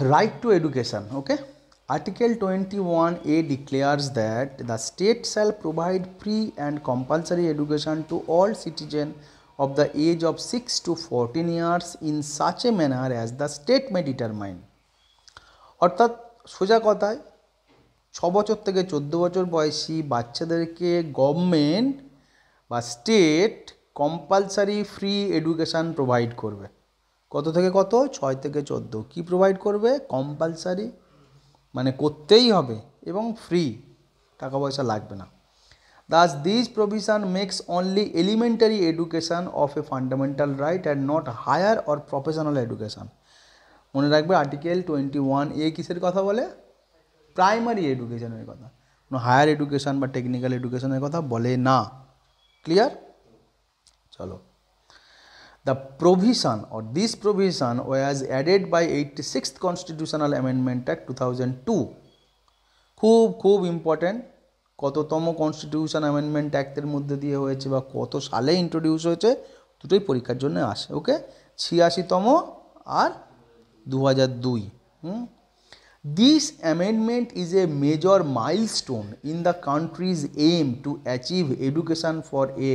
right to education okay article 21a declares that the state shall provide free and compulsory education to all citizen of the age of 6 to 14 years in such a manner as the state may determine অর্থাৎ সোজা কথায় ছ বছর থেকে চোদ্দো বছর বয়সী বাচ্চাদেরকে গভর্নমেন্ট বা state compulsory free education provide করবে কত থেকে কত ছয় থেকে চোদ্দো কি প্রোভাইড করবে কম্পালসারি মানে করতেই হবে এবং ফ্রি টাকা পয়সা লাগবে না thus this provision makes only elementary education of a fundamental right and not higher or professional education মনে রাখবে আর্টিকেল টোয়েন্টি ওয়ান এ কিসের কথা বলে প্রাইমারি এডুকেশনের কথা কোনো হায়ার এডুকেশান বা টেকনিক্যাল এডুকেশনের কথা বলে না ক্লিয়ার চলো The provision or this provision was added by 86th Constitutional Amendment Act 2002. খুব খুব ইম্পর্ট্যান্ট কততম কনস্টিটিউশন অ্যামেন্ডমেন্ট অ্যাক্টের মধ্যে দিয়ে হয়েছে বা কত সালে ইন্ট্রোডিউস হয়েছে দুটোই পরীক্ষার জন্য আসে ওকে ছিয়াশিতম আর দু হাজার দুই this amendment is a major milestone in the country's aim to achieve education for a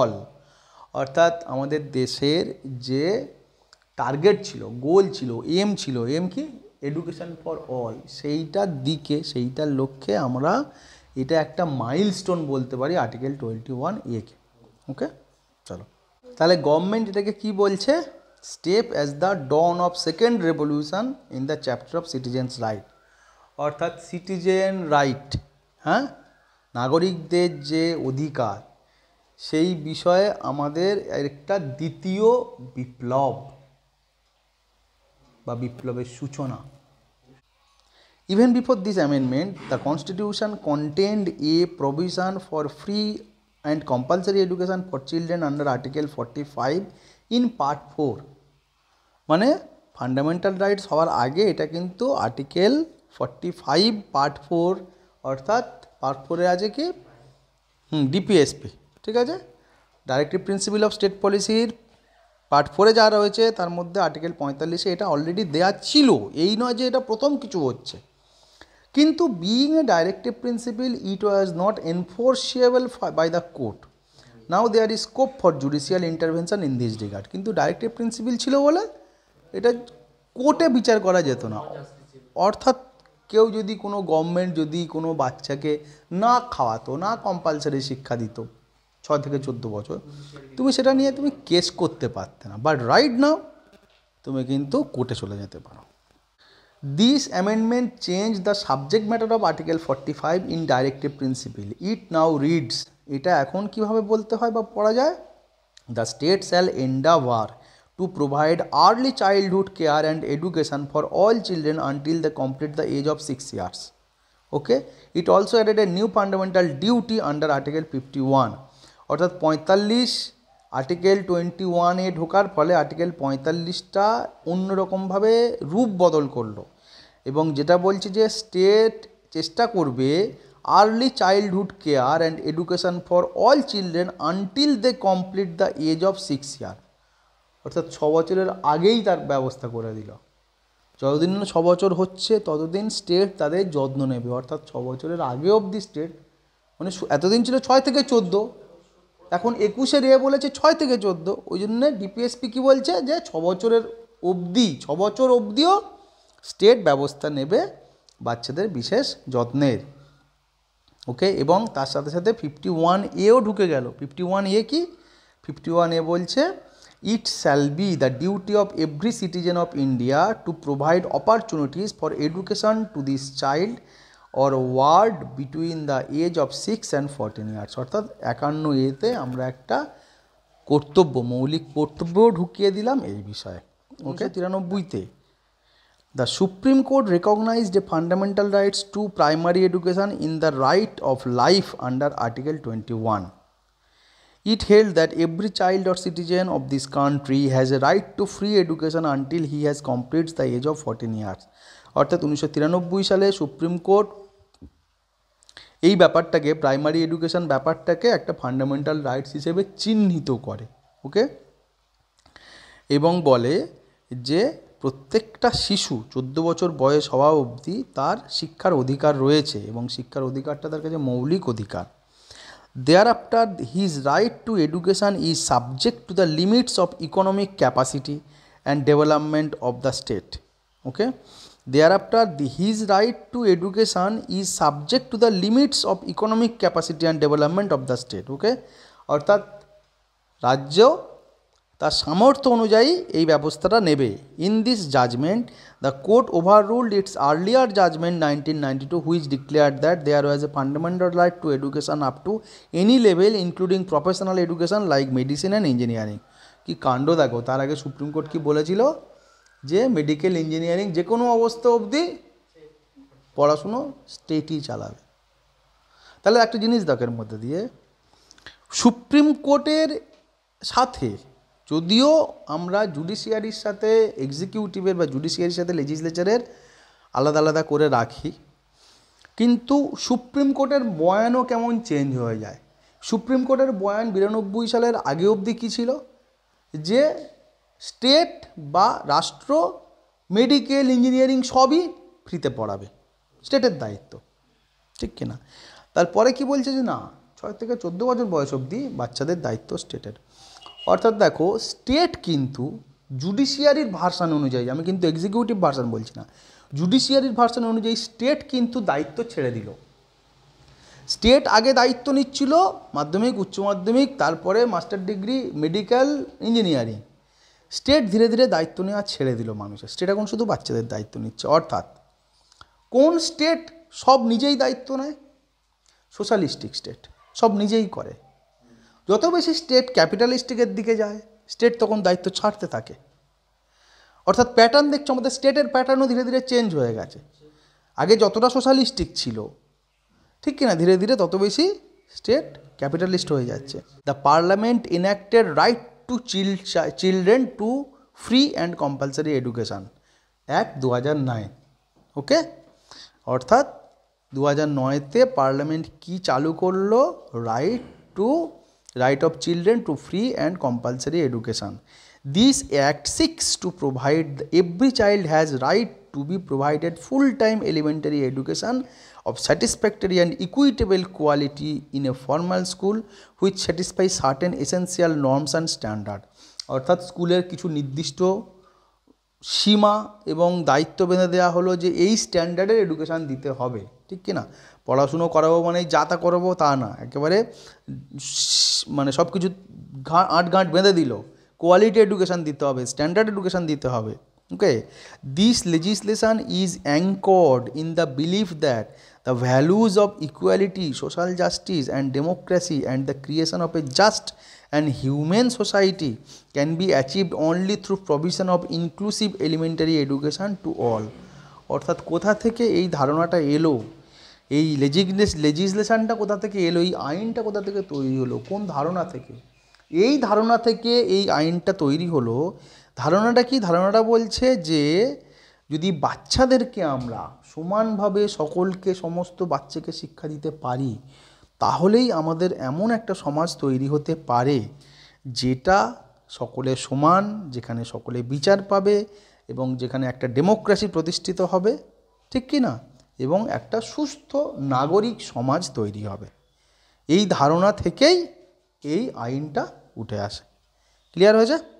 all অর্থাৎ আমাদের দেশের যে টার্গেট ছিল গোল ছিল এম ছিল এম কি এডুকেশান ফর অল সেইটার দিকে সেইটার লক্ষ্যে আমরা এটা একটা মাইলস্টোন বলতে পারি আর্টিকেল টোয়েন্টি ওয়ান একে ওকে চলো তাহলে গভর্নমেন্ট এটাকে কি বলছে step as the dawn of second revolution in the chapter of citizens right অর্থাৎ সিটিজেন রাইট হ্যাঁ নাগরিকদের যে অধিকার সেই বিষয়ে আমাদের একটা দ্বিতীয় বিপ্লব বা বিপ্লবের সূচনা even before this amendment the constitution contained a provision for free and compulsory education for children under article forty five in part four মানে ফান্ডামেন্টাল রাইটস হওয়ার আগে এটা কিন্তু article forty five part four অর্থাৎ পার্ট ফোরে আছে কি হুম ডিপিএসপি ঠিক আছে ডাইরেক্টিভ প্রিন্সিপাল অফ স্টেট পলিসির পার্ট ফোরে যা রয়েছে তার মধ্যে আর্টিকেল পঁয়তাল্লিশে এটা অলরেডি দেয়া ছিল এই নয় যে এটা প্রথম কিছু হচ্ছে কিন্তু being a directive principle it was not enforceable by the court now there is scope for judicial intervention in this regard কিন্তু ডাইরেক্টিভ প্রিন্সিপাল ছিল বলে এটা কোর্টে বিচার করা যেত না অর্থাৎ কেউ যদি কোনো গভর্নমেন্ট যদি কোনো বাচ্চাকে না খাওয়াতো না কম্পালসারি শিক্ষা দিত ছয় থেকে চোদ্দো বছর তুমি সেটা নিয়ে তুমি কেস করতে পারতে না বাট রাইট নাও তুমি কিন্তু কোর্টে চলে যেতে পারো this amendment change the subject matter of article forty five in directive principle it now reads এটা এখন কিভাবে বলতে হয় বা পড়া যায় the state endeavour to provide early childhood care and education for all children until they complete the age of six years okay it also added a new fundamental duty under article fifty one অর্থাৎ পঁয়তাল্লিশ article twenty ওয়ানে ঢোকার ফলে article পঁয়তাল্লিশটা অন্যরকমভাবে রূপ বদল করলো এবং যেটা বলছে যে স্টেট চেষ্টা করবে early childhood care and education for all children until they complete the age of six year অর্থাৎ ছ বছরের আগেই তার ব্যবস্থা করে দিল যতদিন না ছ বছর হচ্ছে ততদিন স্টেট তাদের যত্ন নেবে অর্থাৎ ছ বছরের আগে অব্দি স্টেট মানে এতদিন ছিল ছয় থেকে চোদ্দো এখন একুশের এ বলেছে ছয় থেকে চোদ্দ ওই জন্যে ডিপিএসপি কী বলছে যে ছ বছরের অবধি ছ বছর অবধিও স্টেট ব্যবস্থা নেবে বাচ্চাদের বিশেষ যত্নের ওকে এবং তার সাথে সাথে ফিফটি ওয়ান এও ঢুকে গেল ফিফটি ওয়ান এ কি ফিফটি ওয়ান এ বলছে it shall be the duty of every citizen of India to provide opportunities for education to this child or ward between the age of six and fourteen years অর্থাৎ একান্ন এতে আমরা একটা কর্তব্য মৌলিক কর্তব্য ঢুকিয়ে দিলাম এই বিষয়ে ওকে তিরানব্বইতে the supreme court recognize a fundamental rights to primary education in the right of life under article twenty one it held that every child or citizen of this country has a right to free education until he has completes the age of 14 years. অর্থাৎ উনিশশো তিরানব্বই সালে supreme court এই ব্যাপারটাকে primary education ব্যাপারটাকে একটা fundamental rights হিসেবে চিহ্নিত করে ওকে এবং বলে যে প্রত্যেকটা শিশু চোদ্দ বছর বয়স হওয়া অবধি তার শিক্ষার অধিকার রয়েছে এবং শিক্ষার অধিকারটা তার কাছে মৌলিক অধিকার thereafter his right to education is subject to the limits of economic capacity and development of the state okay after the his right to education is subject to the limits of economic capacity and development of the state okay অর্থাৎ রাজ্য তার সামর্থ্য অনুযায়ী এই ব্যবস্থাটা নেবে in this judgement the court overruled its earlier judgement nineteen ninety two which declare that there was A fundamental right to education up to any level including professional education like medicine and engineering কি কাণ্ড দেখো তার আগে supreme court কি বলেছিল যে medical engineering যে কোনো অবস্থা অবধি পড়াশুনো স্টেটই চালাবে তাহলে একটা জিনিস দেখের মধ্যে দিয়ে সুপ্রিম কোর্টের সাথে যদিও আমরা জুডিশিয়ারির সাথে এক্সিকিউটিভের বা জুডিশিয়ারির সাথে লেজিসলেচারের আলাদা আলাদা করে রাখি কিন্তু সুপ্রিম কোর্টের বয়ানও কেমন চেঞ্জ হয়ে যায় সুপ্রিম কোর্টের বয়ান বিরানব্বই সালের আগে অবধি কী ছিল যে স্টেট বা রাষ্ট্র মেডিকেল ইঞ্জিনিয়ারিং সবই ফ্রিতে পড়াবে স্টেটের দায়িত্ব ঠিক কিনা তারপরে কি বলছে যে না ছয় থেকে চোদ্দো বছর বয়স অবধি বাচ্চাদের দায়িত্ব স্টেটের অর্থাৎ দেখো স্টেট কিন্তু জুডিশিয়ারির ভার্সান অনুযায়ী আমি কিন্তু এক্সিকিউটিভ ভার্সান বলছি না জুডিশিয়ারির ভার্সান অনুযায়ী স্টেট কিন্তু দায়িত্ব ছেড়ে দিল স্টেট আগে দায়িত্ব নিচ্ছিল মাধ্যমিক উচ্চ মাধ্যমিক তারপরে master degree medical engineering state ধীরে ধীরে দায়িত্ব নেওয়া ছেড়ে দিল মানুষের স্টেট এখন শুধু বাচ্চাদের দায়িত্ব নিচ্ছে অর্থাৎ কোন স্টেট সব নিজেই দায়িত্ব নেয় সোশ্যালিস্টিক স্টেট সব নিজেই করে যত বেশি স্টেট ক্যাপিটালিস্টিকের দিকে যায় স্টেট তখন দায়িত্ব ছাড়তে থাকে অর্থাৎ প্যাটার্ন দেখছো আমাদের স্টেটের প্যাটার্নও ধীরে ধীরে চেঞ্জ হয়ে গেছে আগে যতটা সোশ্যালিস্টিক ছিল ঠিক কিনা ধীরে ধীরে তত বেশি স্টেট ক্যাপিটালিস্ট হয়ে যাচ্ছে the parliament enacted right to child children to free and compulsory education act দু হাজার নাইন ওকে অর্থাৎ দু হাজার নয়তে পার্লামেন্ট কি চালু করলো right to right of children to free and compulsory education this act seeks to provide every child has right to be provided full-time elementary education of satisfactory and equitable quality in a formal school which satisfies certain essential norms and standards. অর্থাৎ স্কুলের কিছু নির্দিষ্ট সীমা এবং দায়িত্ব বেঁধে দেওয়া হলো যে এই স্ট্যান্ডার্ডের এডুকেশান দিতে হবে ঠিক কিনা না পড়াশুনো করাবো মানে যাতা তা করাবো তা না একেবারে মানে সব কিছু ঘা আট গাঁট বেঁধে দিল কোয়ালিটি এডুকেশান দিতে হবে স্ট্যান্ডার্ড এডুকেশান দিতে হবে Okay, this legislation is anchored in the belief that the values of equality, social justice, and democracy, and the creation of a just and human society can be achieved only through provision of inclusive elementary education to all. অর্থাৎ কোথা থেকে এই ধারণাটা এলো এই লেজিগনেস লেজিসলেশনটা কোথা থেকে এলো এই আইনটা কোথা থেকে তৈরি হলো কোন ধারণা থেকে এই ধারণা থেকে এই আইনটা তৈরি হলো ধারণাটা কি ধারণাটা বলছে যে যদি বাচ্চাদেরকে আমরা সমানভাবে সকলকে সমস্ত বাচ্চাকে শিক্ষা দিতে পারি তাহলেই আমাদের এমন একটা সমাজ তৈরি হতে পারে যেটা সকলে সমান যেখানে সকলে বিচার পাবে এবং যেখানে একটা ডেমোক্রেসি প্রতিষ্ঠিত হবে ঠিক কি না এবং একটা সুস্থ নাগরিক সমাজ তৈরি হবে এই ধারণা থেকেই এই আইনটা উঠে আসে ক্লিয়ার হয়েছে